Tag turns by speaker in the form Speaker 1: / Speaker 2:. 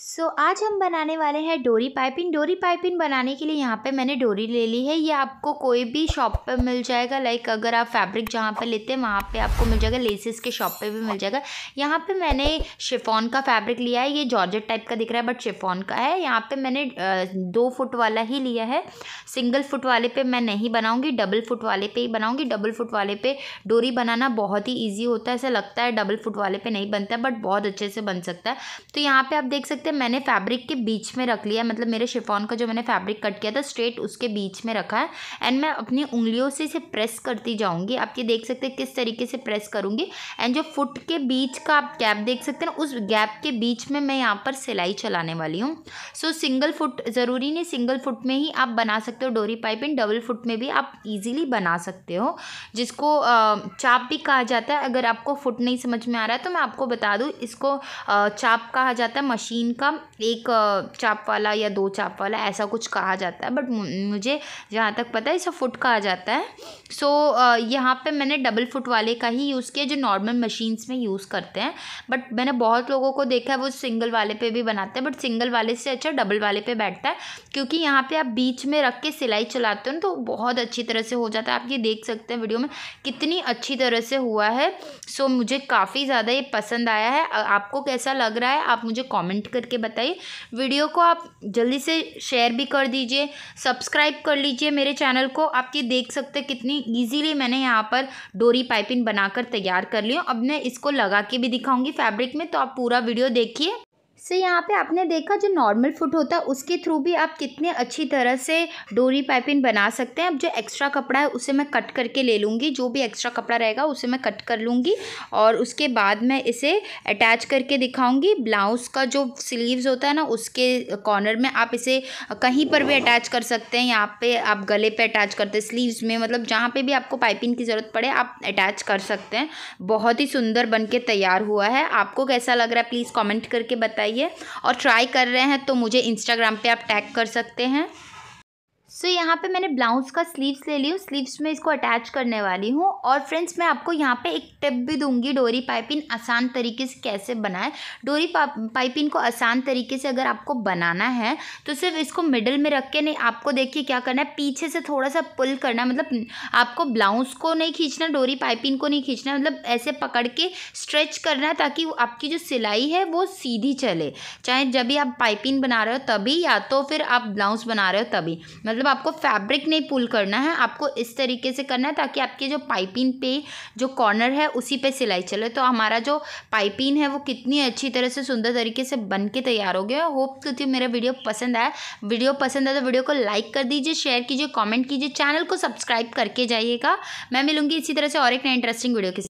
Speaker 1: सो so, आज हम बनाने वाले हैं डोरी पाइपिंग डोरी पाइपिंग बनाने के लिए यहाँ पे मैंने डोरी ले ली है ये आपको कोई भी शॉप पे मिल जाएगा लाइक अगर आप फैब्रिक जहाँ पे लेते हैं वहाँ पे आपको मिल जाएगा लेसेस के शॉप पे भी मिल जाएगा यहाँ पे मैंने शिफॉन का फैब्रिक लिया है ये जॉर्जेट टाइप का दिख रहा है बट शिफॉन का है यहाँ पर मैंने दो फुट वाला ही लिया है सिंगल फुट वाले पर मैं नहीं बनाऊँगी डबल फुट वाले पर ही बनाऊँगी डबल फुट वाले पर डोरी बनाना बहुत ही ईजी होता है ऐसा लगता है डबल फुट वाले पर नहीं बनता बट बहुत अच्छे से बन सकता है तो यहाँ पर आप देख सकते सकते हैं मैंने फैब्रिक के बीच में रख लिया मतलब मेरे शिफॉन का जो मैंने फैब्रिक कट किया था स्ट्रेट उसके बीच में रखा है एंड मैं अपनी उंगलियों से इसे प्रेस करती जाऊँगी आप ये देख सकते हैं किस तरीके से प्रेस करूँगी एंड जो फुट के बीच का आप गैप देख सकते हैं ना उस गैप के बीच में मैं यहाँ पर सिलाई चलाने वाली हूँ सो सिंगल फुट ज़रूरी नहीं सिंगल फुट में ही आप बना सकते हो डोरी पाइपिंग डबल फुट में भी आप इजीली बना सकते हो जिसको चाप भी कहा जाता है अगर आपको फुट नहीं समझ में आ रहा है तो मैं आपको बता दूँ इसको चाप कहा जाता है मशीन का एक चाप वाला या दो चाप वाला ऐसा कुछ कहा जाता है बट मुझे जहाँ तक पता है इसे फुट कहा जाता है सो so, यहाँ पे मैंने डबल फुट वाले का ही यूज़ किया जो नॉर्मल मशीन्स में यूज़ करते हैं बट मैंने बहुत लोगों को देखा है वो सिंगल वाले पे भी बनाते हैं बट सिंगल वाले से अच्छा डबल वाले पे बैठता है क्योंकि यहाँ पर आप बीच में रख के सिलाई चलाते हो तो बहुत अच्छी तरह से हो जाता है आप ये देख सकते हैं वीडियो में कितनी अच्छी तरह से हुआ है सो so, मुझे काफ़ी ज़्यादा ये पसंद आया है आपको कैसा लग रहा है आप मुझे कॉमेंट कर करके बताइए वीडियो को आप जल्दी से शेयर भी कर दीजिए सब्सक्राइब कर लीजिए मेरे चैनल को आप ये देख सकते कितनी ईजीली मैंने यहाँ पर डोरी पाइपिंग बनाकर तैयार कर ली हूँ अब मैं इसको लगा के भी दिखाऊंगी फैब्रिक में तो आप पूरा वीडियो देखिए सो so, यहाँ पे आपने देखा जो नॉर्मल फुट होता है उसके थ्रू भी आप कितने अच्छी तरह से डोरी पाइपिंग बना सकते हैं अब जो एक्स्ट्रा कपड़ा है उसे मैं कट करके ले लूँगी जो भी एक्स्ट्रा कपड़ा रहेगा उसे मैं कट कर लूँगी और उसके बाद मैं इसे अटैच करके दिखाऊँगी ब्लाउज़ का जो स्लीव्स होता है ना उसके कॉर्नर में आप इसे कहीं पर भी अटैच कर सकते हैं यहाँ पर आप गले पर अटैच करते स्लीवस में मतलब जहाँ पर भी आपको पाइपिंग की ज़रूरत पड़े आप अटैच कर सकते हैं बहुत ही सुंदर बन तैयार हुआ है आपको कैसा लग रहा है प्लीज़ कॉमेंट करके बताइए चाहिए और ट्राई कर रहे हैं तो मुझे इंस्टाग्राम पे आप टैग कर सकते हैं सो so, यहाँ पे मैंने ब्लाउज का स्लीव्स ले ली हूँ स्लीव्स में इसको अटैच करने वाली हूँ और फ्रेंड्स मैं आपको यहाँ पे एक टिप भी दूंगी डोरी पाइपिंग आसान तरीके से कैसे बनाए डोरी पाइपिंग को आसान तरीके से अगर आपको बनाना है तो सिर्फ इसको मिडल में रख के नहीं आपको देखिए क्या करना है पीछे से थोड़ा सा पुल करना है मतलब आपको ब्लाउज को नहीं खींचना डोरी पाइपिंग को नहीं खींचना मतलब ऐसे पकड़ के स्ट्रेच करना है ताकि आपकी जो सिलाई है वो सीधी चले चाहे जब भी आप पाइपिंग बना रहे हो तभी या तो फिर आप ब्लाउज बना रहे हो तभी मतलब मतलब आपको फैब्रिक नहीं पुल करना है आपको इस तरीके से करना है ताकि आपके जो पाइपिंग पे जो कॉर्नर है उसी पे सिलाई चले तो हमारा जो पाइपिंग है वो कितनी अच्छी तरह से सुंदर तरीके से बन के तैयार हो गया होप तो थी मेरा वीडियो पसंद आया वीडियो पसंद आया तो वीडियो को लाइक कर दीजिए शेयर कीजिए कॉमेंट कीजिए चैनल को सब्सक्राइब करके जाइएगा मैं मिलूँगी इसी तरह से और एक नए इंटरेस्टिंग वीडियो के